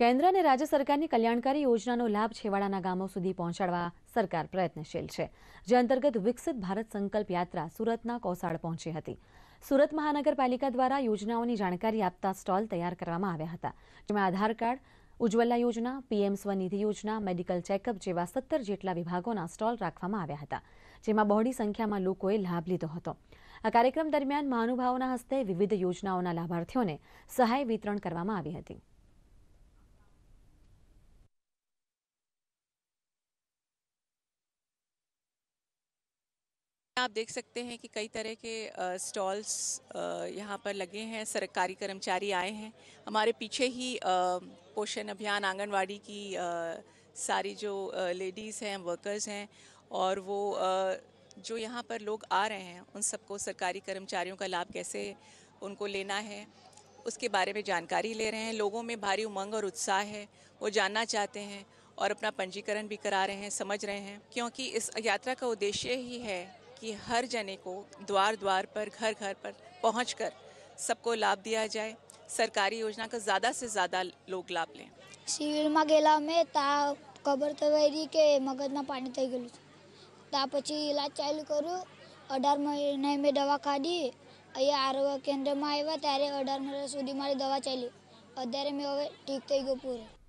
કેન્દ્ર અને રાજ્ય સરકારની કલ્યાણકારી યોજનાનો લાભ છેવાડાના ગામો સુધી પહોંચાડવા સરકાર પ્રયત્નશીલ છે જે અંતર્ગત વિકસિત ભારત સંકલ્પ યાત્રા સુરતના કોસાળ પહોંચી હતી સુરત મહાનગરપાલિકા દ્વારા યોજનાઓની જાણકારી આપતા સ્ટોલ તૈયાર કરવામાં આવ્યા હતા જેમાં આધાર કાર્ડ ઉજ્જવલા યોજના પીએમ સ્વનિધિ યોજના મેડિકલ ચેકઅપ જેવા સત્તર જેટલા વિભાગોના સ્ટોલ રાખવામાં આવ્યા હતા જેમાં બહોળી સંખ્યામાં લોકોએ લાભ લીધો હતો આ કાર્યક્રમ દરમિયાન મહાનુભાવોના હસ્તે વિવિધ યોજનાઓના લાભાર્થીઓને સહાય વિતરણ કરવામાં આવી હતી आप देख सकते हैं कि कई तरह के स्टॉल्स यहाँ पर लगे हैं सरकारी कर्मचारी आए हैं हमारे पीछे ही पोषण अभियान आंगनवाड़ी की सारी जो लेडीज़ हैं वर्कर्स हैं और वो जो यहाँ पर लोग आ रहे हैं उन सबको सरकारी कर्मचारियों का लाभ कैसे उनको लेना है उसके बारे में जानकारी ले रहे हैं लोगों में भारी उमंग और उत्साह है वो जानना चाहते हैं और अपना पंजीकरण भी करा रहे हैं समझ रहे हैं क्योंकि इस यात्रा का उद्देश्य ही है कि हर जने को द्वार द्वार पर घर घर पर पहुँच सबको लाभ दिया जाए सरकारी योजना का ज़्यादा से ज़्यादा लोग लाभ लें सिविल मगेला में ता कबर तवेरी के मगजना पानी थी गलू ता पची इलाज चालू करू अठार महीने में दवा खाधी अ आरोग्य केंद्र में आया तेरे अठार महीने सुधी मारी दवा चाली अत्यारे मैं हमें ठीक थी गो पूरे